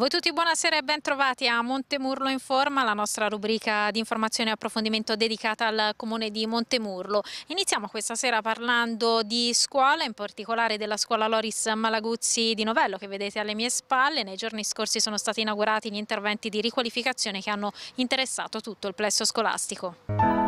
voi tutti buonasera e bentrovati a Montemurlo in Forma, la nostra rubrica di informazione e approfondimento dedicata al comune di Montemurlo. Iniziamo questa sera parlando di scuola, in particolare della scuola Loris Malaguzzi di Novello che vedete alle mie spalle. Nei giorni scorsi sono stati inaugurati gli interventi di riqualificazione che hanno interessato tutto il plesso scolastico.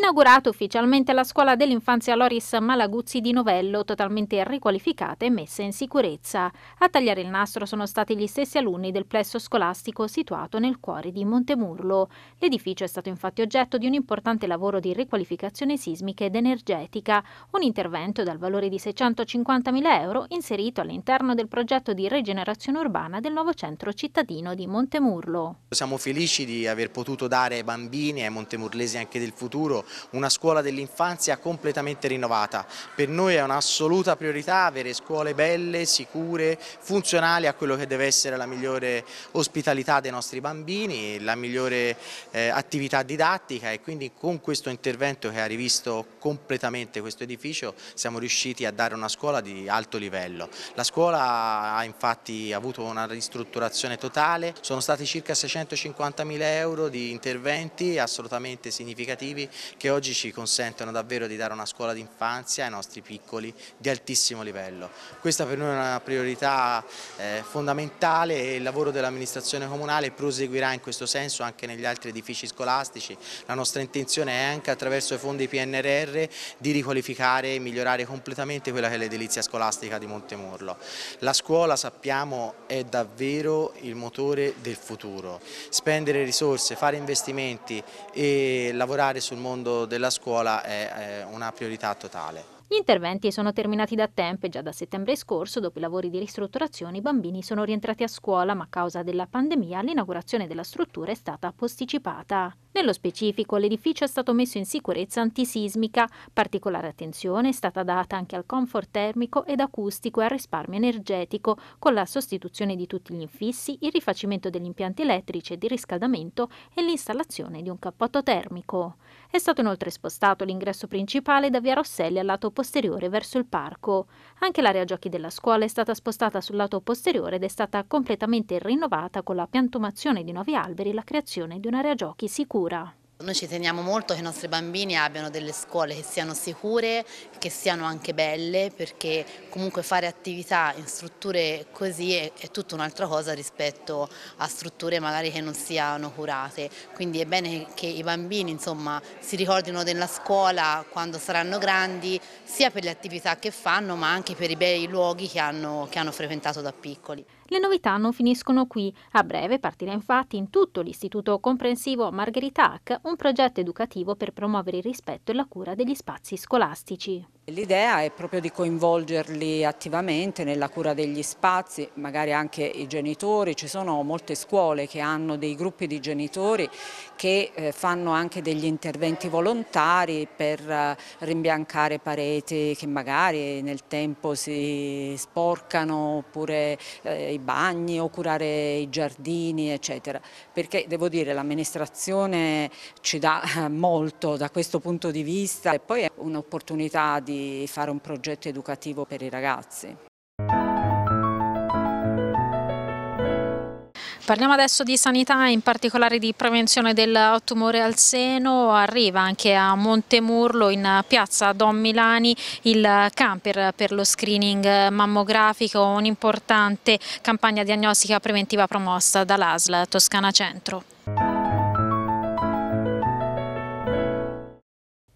inaugurata ufficialmente la scuola dell'infanzia Loris Malaguzzi di Novello, totalmente riqualificata e messa in sicurezza. A tagliare il nastro sono stati gli stessi alunni del plesso scolastico situato nel cuore di Montemurlo. L'edificio è stato infatti oggetto di un importante lavoro di riqualificazione sismica ed energetica, un intervento dal valore di 650.000 euro inserito all'interno del progetto di rigenerazione urbana del nuovo centro cittadino di Montemurlo. Siamo felici di aver potuto dare ai bambini e ai montemurlesi anche del futuro una scuola dell'infanzia completamente rinnovata. Per noi è un'assoluta priorità avere scuole belle, sicure, funzionali a quello che deve essere la migliore ospitalità dei nostri bambini, la migliore eh, attività didattica e quindi con questo intervento che ha rivisto completamente questo edificio siamo riusciti a dare una scuola di alto livello. La scuola ha infatti avuto una ristrutturazione totale, sono stati circa 650 mila euro di interventi assolutamente significativi che oggi ci consentono davvero di dare una scuola d'infanzia ai nostri piccoli di altissimo livello. Questa per noi è una priorità eh, fondamentale e il lavoro dell'amministrazione comunale proseguirà in questo senso anche negli altri edifici scolastici. La nostra intenzione è anche attraverso i fondi PNRR di riqualificare e migliorare completamente quella che è l'edilizia scolastica di Montemurlo. La scuola sappiamo è davvero il motore del futuro. Spendere risorse, fare investimenti e lavorare sul mondo mondo della scuola è una priorità totale. Gli interventi sono terminati da tempo e già da settembre scorso, dopo i lavori di ristrutturazione, i bambini sono rientrati a scuola, ma a causa della pandemia l'inaugurazione della struttura è stata posticipata. Nello specifico, l'edificio è stato messo in sicurezza antisismica. Particolare attenzione è stata data anche al comfort termico ed acustico e al risparmio energetico, con la sostituzione di tutti gli infissi, il rifacimento degli impianti elettrici e di riscaldamento e l'installazione di un cappotto termico. È stato inoltre spostato l'ingresso principale da via Rosselli al lato posteriore verso il parco. Anche l'area giochi della scuola è stata spostata sul lato posteriore ed è stata completamente rinnovata con la piantumazione di nuovi alberi e la creazione di un'area giochi sicura. Noi ci teniamo molto che i nostri bambini abbiano delle scuole che siano sicure, che siano anche belle, perché comunque fare attività in strutture così è, è tutta un'altra cosa rispetto a strutture magari che non siano curate. Quindi è bene che i bambini insomma, si ricordino della scuola quando saranno grandi, sia per le attività che fanno ma anche per i bei luoghi che hanno, che hanno frequentato da piccoli. Le novità non finiscono qui. A breve partirà infatti in tutto l'Istituto Comprensivo Margherita Hack un progetto educativo per promuovere il rispetto e la cura degli spazi scolastici. L'idea è proprio di coinvolgerli attivamente nella cura degli spazi, magari anche i genitori, ci sono molte scuole che hanno dei gruppi di genitori che eh, fanno anche degli interventi volontari per eh, rimbiancare pareti che magari nel tempo si sporcano oppure eh, i bagni o curare i giardini eccetera, perché devo dire l'amministrazione ci dà molto da questo punto di vista e poi è un'opportunità di di fare un progetto educativo per i ragazzi. Parliamo adesso di sanità, in particolare di prevenzione del tumore al seno. Arriva anche a Montemurlo, in piazza Don Milani, il camper per lo screening mammografico, un'importante campagna diagnostica preventiva promossa dall'ASL Toscana Centro.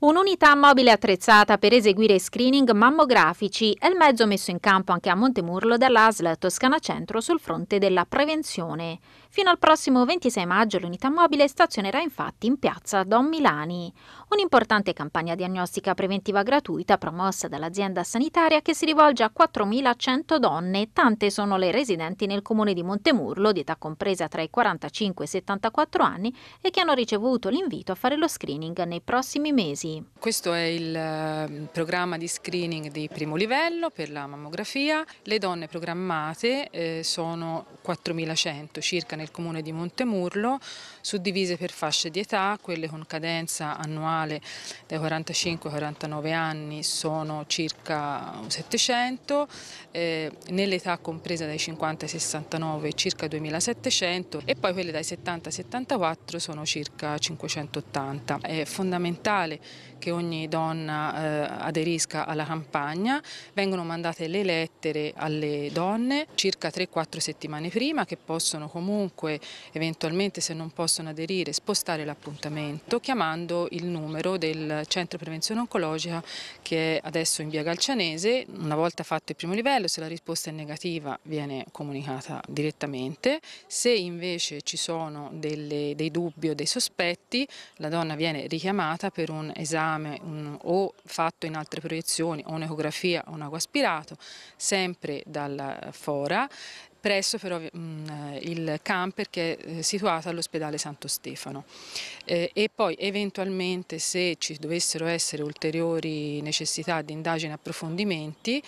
Un'unità mobile attrezzata per eseguire screening mammografici è il mezzo messo in campo anche a Montemurlo dall'ASL Toscana Centro sul fronte della prevenzione. Fino al prossimo 26 maggio l'unità mobile stazionerà infatti in piazza Don Milani. Un'importante campagna diagnostica preventiva gratuita promossa dall'azienda sanitaria che si rivolge a 4.100 donne, tante sono le residenti nel comune di Montemurlo, di età compresa tra i 45 e i 74 anni, e che hanno ricevuto l'invito a fare lo screening nei prossimi mesi. Questo è il ehm, programma di screening di primo livello per la mammografia. Le donne programmate eh, sono 4.100 circa nel nel comune di Montemurlo, suddivise per fasce di età, quelle con cadenza annuale dai 45 ai 49 anni sono circa 700, eh, nell'età compresa dai 50 ai 69 circa 2700 e poi quelle dai 70 ai 74 sono circa 580. È fondamentale che ogni donna eh, aderisca alla campagna, vengono mandate le lettere alle donne circa 3-4 settimane prima che possono comunque eventualmente se non possono aderire spostare l'appuntamento chiamando il numero del centro prevenzione oncologica che è adesso in via Galcianese, una volta fatto il primo livello se la risposta è negativa viene comunicata direttamente, se invece ci sono delle, dei dubbi o dei sospetti la donna viene richiamata per un esame esame un, o fatto in altre proiezioni o un'ecografia o un acquaspirato, sempre dalla eh, fora, presso però mh, mm, eh, il camper che è eh, situato all'ospedale Santo Stefano eh, e poi eventualmente se ci dovessero essere ulteriori necessità di indagini e approfondimenti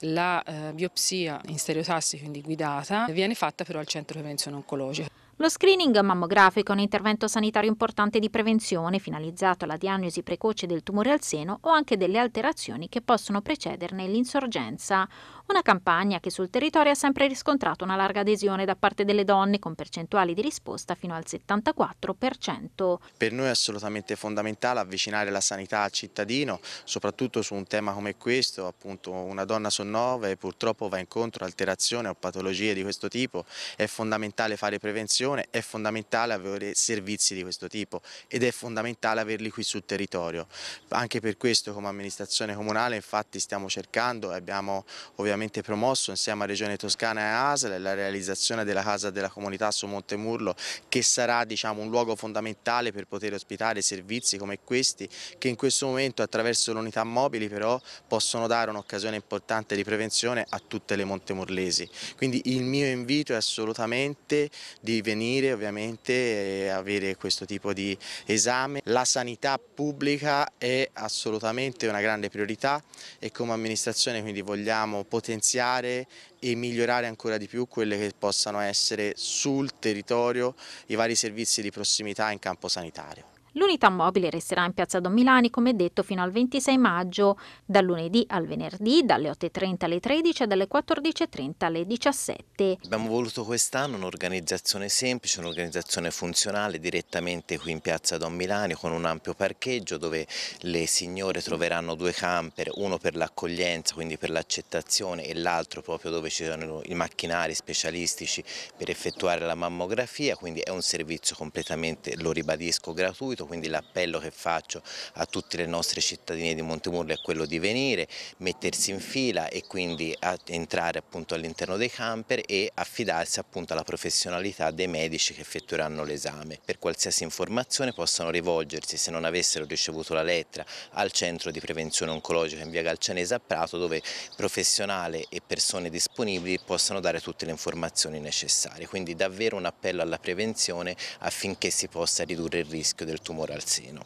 la eh, biopsia in stereotassi quindi guidata viene fatta però al centro di prevenzione oncologica. Lo screening mammografico è un intervento sanitario importante di prevenzione finalizzato alla diagnosi precoce del tumore al seno o anche delle alterazioni che possono precederne l'insorgenza. Una campagna che sul territorio ha sempre riscontrato una larga adesione da parte delle donne, con percentuali di risposta fino al 74%. Per noi è assolutamente fondamentale avvicinare la sanità al cittadino, soprattutto su un tema come questo, appunto una donna su nove purtroppo va incontro a alterazioni o patologie di questo tipo, è fondamentale fare prevenzione, è fondamentale avere servizi di questo tipo ed è fondamentale averli qui sul territorio. Anche per questo come amministrazione comunale infatti stiamo cercando e abbiamo ovviamente ampiamente promosso insieme a Regione Toscana e ASL la realizzazione della Casa della Comunità su Montemurlo che sarà diciamo, un luogo fondamentale per poter ospitare servizi come questi che in questo momento attraverso l'unità mobili però possono dare un'occasione importante di prevenzione a tutte le montemurlesi. Quindi il mio invito è assolutamente di venire ovviamente e avere questo tipo di esame. La sanità pubblica è assolutamente una grande priorità e come amministrazione quindi vogliamo poter potenziare e migliorare ancora di più quelle che possano essere sul territorio i vari servizi di prossimità in campo sanitario. L'unità mobile resterà in piazza Don Milani, come detto, fino al 26 maggio, dal lunedì al venerdì, dalle 8.30 alle 13 e dalle 14.30 alle 17. Abbiamo voluto quest'anno un'organizzazione semplice, un'organizzazione funzionale direttamente qui in piazza Don Milani con un ampio parcheggio dove le signore troveranno due camper, uno per l'accoglienza, quindi per l'accettazione e l'altro proprio dove ci sono i macchinari specialistici per effettuare la mammografia, quindi è un servizio completamente, lo ribadisco, gratuito subito, quindi l'appello che faccio a tutte le nostre cittadine di Montemurlo è quello di venire, mettersi in fila e quindi entrare all'interno dei camper e affidarsi appunto alla professionalità dei medici che effettueranno l'esame. Per qualsiasi informazione possono rivolgersi, se non avessero ricevuto la lettera, al centro di prevenzione oncologica in via Galcianese a Prato dove professionale e persone disponibili possono dare tutte le informazioni necessarie. Quindi davvero un appello alla prevenzione affinché si possa ridurre il rischio del tumore tumore al seno.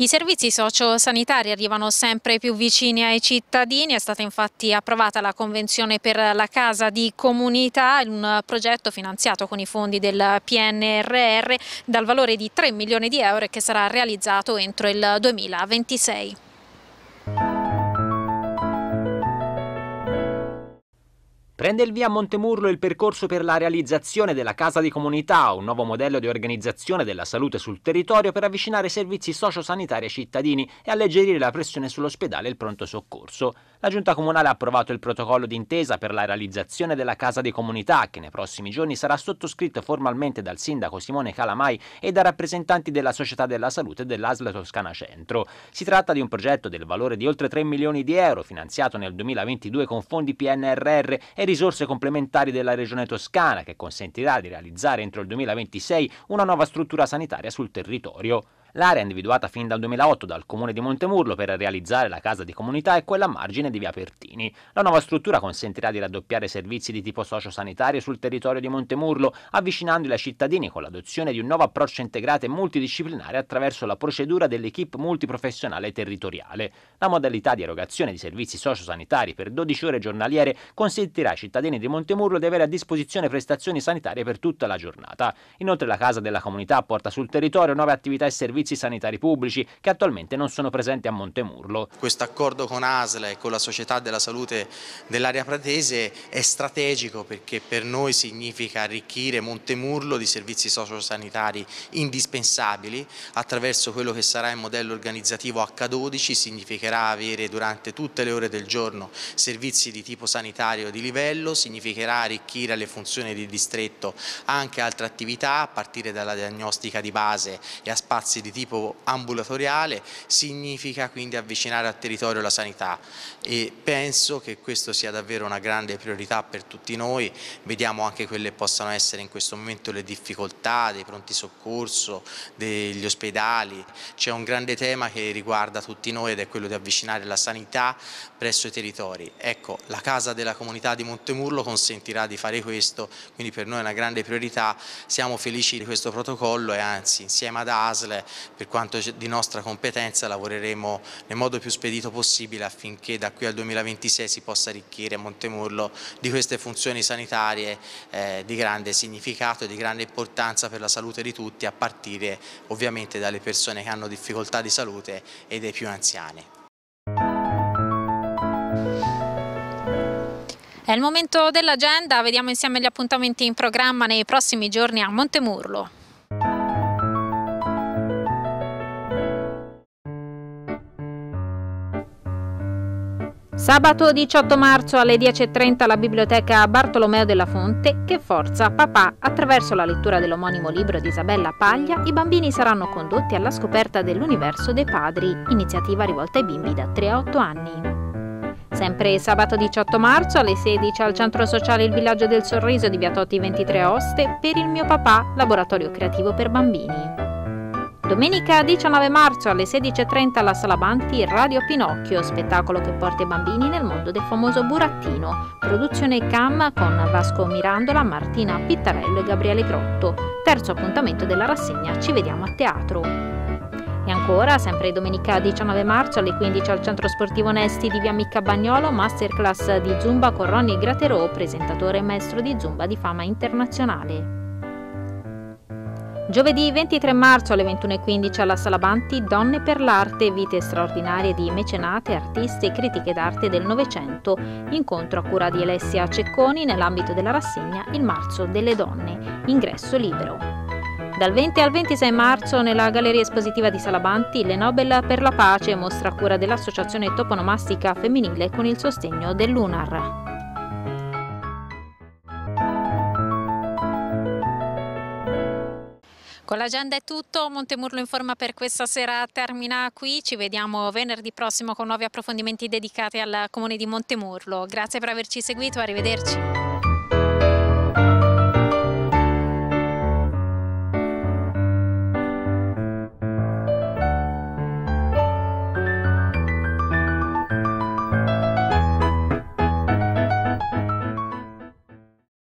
I servizi sociosanitari arrivano sempre più vicini ai cittadini, è stata infatti approvata la Convenzione per la Casa di Comunità, un progetto finanziato con i fondi del PNRR dal valore di 3 milioni di euro e che sarà realizzato entro il 2026. Prende il via a Montemurlo il percorso per la realizzazione della Casa di Comunità, un nuovo modello di organizzazione della salute sul territorio per avvicinare servizi sociosanitari ai cittadini e alleggerire la pressione sull'ospedale e il pronto soccorso. La Giunta Comunale ha approvato il protocollo d'intesa per la realizzazione della Casa di Comunità, che nei prossimi giorni sarà sottoscritto formalmente dal sindaco Simone Calamai e da rappresentanti della Società della Salute dell'Asla Toscana Centro. Si tratta di un progetto del valore di oltre 3 milioni di euro, finanziato nel 2022 con fondi PNRR e risorse complementari della regione toscana che consentirà di realizzare entro il 2026 una nuova struttura sanitaria sul territorio. L'area individuata fin dal 2008 dal comune di Montemurlo per realizzare la casa di comunità è quella a margine di via Pertini. La nuova struttura consentirà di raddoppiare servizi di tipo sociosanitario sul territorio di Montemurlo, avvicinandoli ai cittadini con l'adozione di un nuovo approccio integrato e multidisciplinare attraverso la procedura dell'equipe multiprofessionale territoriale. La modalità di erogazione di servizi sociosanitari per 12 ore giornaliere consentirà ai cittadini di Montemurlo di avere a disposizione prestazioni sanitarie per tutta la giornata. Inoltre la Casa della Comunità porta sul territorio nuove attività e servizi servizi sanitari pubblici che attualmente non sono presenti a Montemurlo. Questo accordo con ASL e con la Società della Salute dell'area pratese è strategico perché per noi significa arricchire Montemurlo di servizi sociosanitari indispensabili attraverso quello che sarà il modello organizzativo H12, significherà avere durante tutte le ore del giorno servizi di tipo sanitario di livello, significherà arricchire le funzioni di distretto anche altre attività a partire dalla diagnostica di base e a spazi di di tipo ambulatoriale significa quindi avvicinare al territorio la sanità e penso che questo sia davvero una grande priorità per tutti noi, vediamo anche quelle che possano essere in questo momento le difficoltà dei pronti soccorso, degli ospedali, c'è un grande tema che riguarda tutti noi ed è quello di avvicinare la sanità presso i territori. Ecco, la Casa della Comunità di Montemurlo consentirà di fare questo, quindi per noi è una grande priorità, siamo felici di questo protocollo e anzi insieme ad ASL per quanto di nostra competenza lavoreremo nel modo più spedito possibile affinché da qui al 2026 si possa arricchire Montemurlo di queste funzioni sanitarie eh, di grande significato e di grande importanza per la salute di tutti a partire ovviamente dalle persone che hanno difficoltà di salute e dei più anziani. È il momento dell'agenda, vediamo insieme gli appuntamenti in programma nei prossimi giorni a Montemurlo. Sabato 18 marzo alle 10.30 alla biblioteca Bartolomeo della Fonte che forza papà attraverso la lettura dell'omonimo libro di Isabella Paglia i bambini saranno condotti alla scoperta dell'universo dei padri, iniziativa rivolta ai bimbi da 3 a 8 anni. Sempre sabato 18 marzo alle 16 al Centro Sociale Il Villaggio del Sorriso di Viatotti 23 Oste per il mio papà, laboratorio creativo per bambini. Domenica 19 marzo alle 16.30 alla Sala Banti Radio Pinocchio, spettacolo che porta i bambini nel mondo del famoso burattino. Produzione CAM con Vasco Mirandola, Martina Pittarello e Gabriele Grotto. Terzo appuntamento della rassegna Ci vediamo a teatro. E ancora, sempre domenica 19 marzo alle 15 al Centro Sportivo Nesti di Via Micca Bagnolo, masterclass di Zumba con Ronny Graterò, presentatore e maestro di Zumba di fama internazionale. Giovedì 23 marzo alle 21.15 alla Salabanti Donne per l'arte, vite straordinarie di mecenate, artiste e critiche d'arte del Novecento, incontro a cura di Alessia Cecconi nell'ambito della rassegna Il marzo delle donne, ingresso libero. Dal 20 al 26 marzo nella Galleria Espositiva di Salabanti le Nobel per la Pace mostra a cura dell'Associazione Toponomastica Femminile con il sostegno dell'UNAR. Con l'agenda è tutto, Montemurlo in forma per questa sera termina qui, ci vediamo venerdì prossimo con nuovi approfondimenti dedicati al comune di Montemurlo. Grazie per averci seguito, arrivederci.